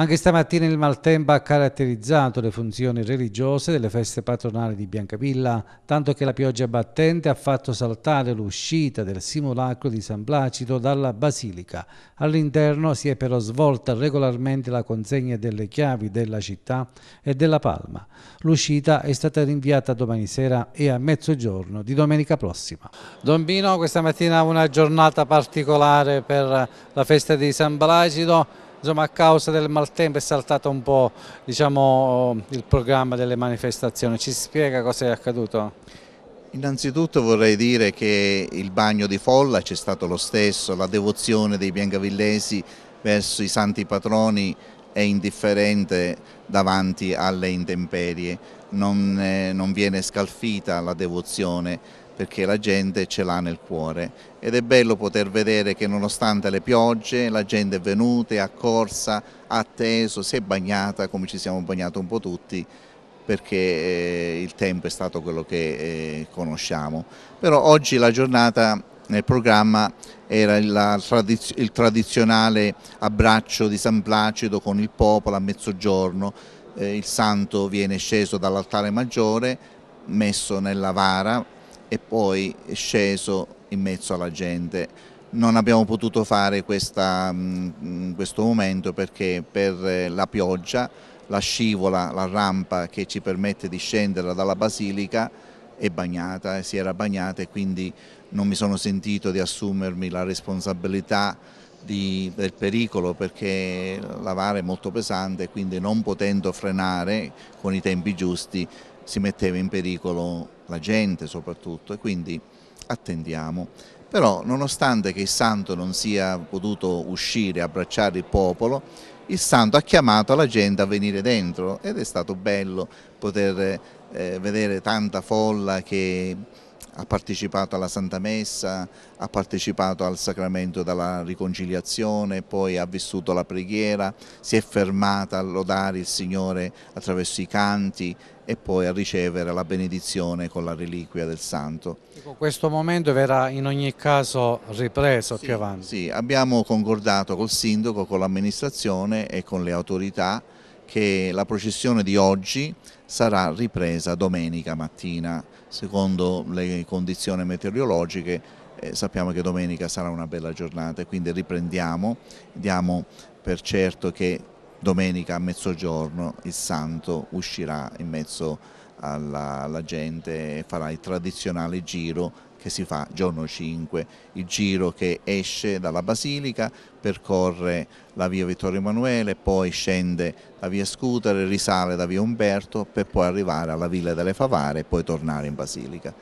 Anche stamattina il maltempo ha caratterizzato le funzioni religiose delle feste patronali di Biancavilla, tanto che la pioggia battente ha fatto saltare l'uscita del simulacro di San Placido dalla Basilica. All'interno si è però svolta regolarmente la consegna delle chiavi della città e della Palma. L'uscita è stata rinviata domani sera e a mezzogiorno di domenica prossima. Don Bino, questa mattina una giornata particolare per la festa di San Placido insomma, a causa del maltempo è saltato un po' diciamo, il programma delle manifestazioni. Ci spiega cosa è accaduto? Innanzitutto vorrei dire che il bagno di folla c'è stato lo stesso, la devozione dei biancavillesi verso i santi patroni è indifferente davanti alle intemperie, non, eh, non viene scalfita la devozione perché la gente ce l'ha nel cuore ed è bello poter vedere che nonostante le piogge la gente è venuta, è accorsa, ha atteso, si è bagnata come ci siamo bagnati un po' tutti perché eh, il tempo è stato quello che eh, conosciamo. Però oggi la giornata nel programma era il, tradiz il tradizionale abbraccio di San Placido con il popolo a mezzogiorno, eh, il santo viene sceso dall'altare maggiore, messo nella vara e poi sceso in mezzo alla gente. Non abbiamo potuto fare questa, mm, questo momento perché per eh, la pioggia, la scivola, la rampa che ci permette di scendere dalla basilica è bagnata, eh, si era bagnata e quindi non mi sono sentito di assumermi la responsabilità di, del pericolo perché lavare è molto pesante quindi non potendo frenare con i tempi giusti si metteva in pericolo la gente soprattutto, e quindi attendiamo. Però nonostante che il santo non sia potuto uscire, abbracciare il popolo, il santo ha chiamato la gente a venire dentro ed è stato bello poter eh, vedere tanta folla che ha partecipato alla Santa Messa, ha partecipato al sacramento della riconciliazione, poi ha vissuto la preghiera, si è fermata a lodare il Signore attraverso i canti e poi a ricevere la benedizione con la reliquia del santo. Questo momento verrà in ogni caso ripreso sì, più avanti? Sì, abbiamo concordato col sindaco, con l'amministrazione e con le autorità che la processione di oggi sarà ripresa domenica mattina, secondo le condizioni meteorologiche eh, sappiamo che domenica sarà una bella giornata, quindi riprendiamo, diamo per certo che domenica a mezzogiorno il santo uscirà in mezzo alla, alla gente e farà il tradizionale giro che si fa giorno 5, il giro che esce dalla Basilica, percorre la via Vittorio Emanuele, poi scende da via Scutare, risale da via Umberto per poi arrivare alla Villa delle Favare e poi tornare in Basilica.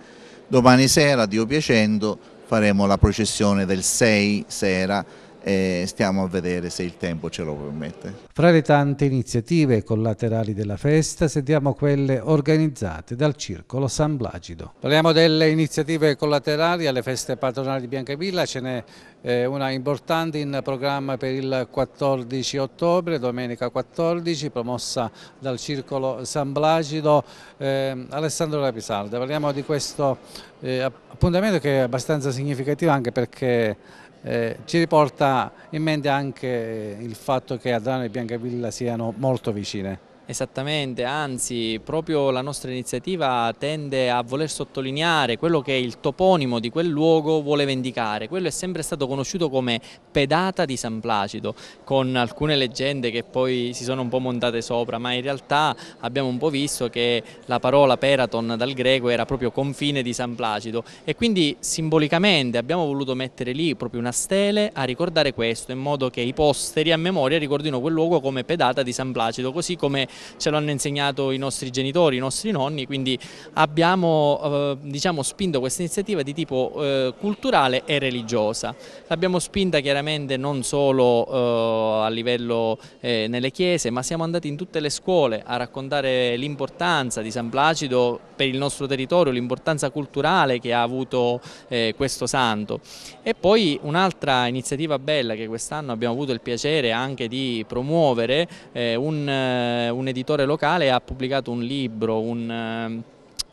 Domani sera, Dio piacendo, faremo la processione del 6 sera e stiamo a vedere se il tempo ce lo permette. Fra le tante iniziative collaterali della festa sentiamo quelle organizzate dal Circolo San Blagido. Parliamo delle iniziative collaterali alle feste patronali di Biancavilla, ce n'è eh, una importante in programma per il 14 ottobre, domenica 14, promossa dal Circolo San Blagido. Eh, Alessandro Rapisalda, parliamo di questo eh, appuntamento che è abbastanza significativo anche perché eh, ci riporta in mente anche il fatto che Adrano e Biancavilla siano molto vicine. Esattamente, anzi proprio la nostra iniziativa tende a voler sottolineare quello che il toponimo di quel luogo vuole vendicare, quello è sempre stato conosciuto come pedata di San Placido, con alcune leggende che poi si sono un po' montate sopra, ma in realtà abbiamo un po' visto che la parola peraton dal greco era proprio confine di San Placido e quindi simbolicamente abbiamo voluto mettere lì proprio una stele a ricordare questo, in modo che i posteri a memoria ricordino quel luogo come pedata di San Placido, così come ce l'hanno insegnato i nostri genitori, i nostri nonni, quindi abbiamo eh, diciamo, spinto questa iniziativa di tipo eh, culturale e religiosa. L'abbiamo spinta chiaramente non solo eh, a livello eh, nelle chiese, ma siamo andati in tutte le scuole a raccontare l'importanza di San Placido per il nostro territorio, l'importanza culturale che ha avuto eh, questo santo. E poi un'altra iniziativa bella che quest'anno abbiamo avuto il piacere anche di promuovere, eh, un, un editore locale ha pubblicato un libro, un ehm,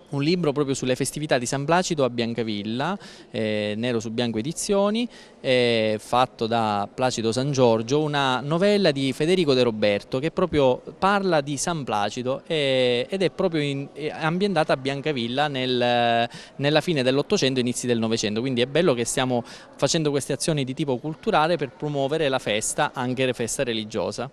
un libro proprio sulle festività di San Placido a Biancavilla, eh, Nero su Bianco Edizioni, eh, fatto da Placido San Giorgio, una novella di Federico De Roberto che proprio parla di San Placido eh, ed è proprio in, eh, ambientata a Biancavilla nel, nella fine dell'Ottocento e inizi del Novecento, quindi è bello che stiamo facendo queste azioni di tipo culturale per promuovere la festa, anche la festa religiosa.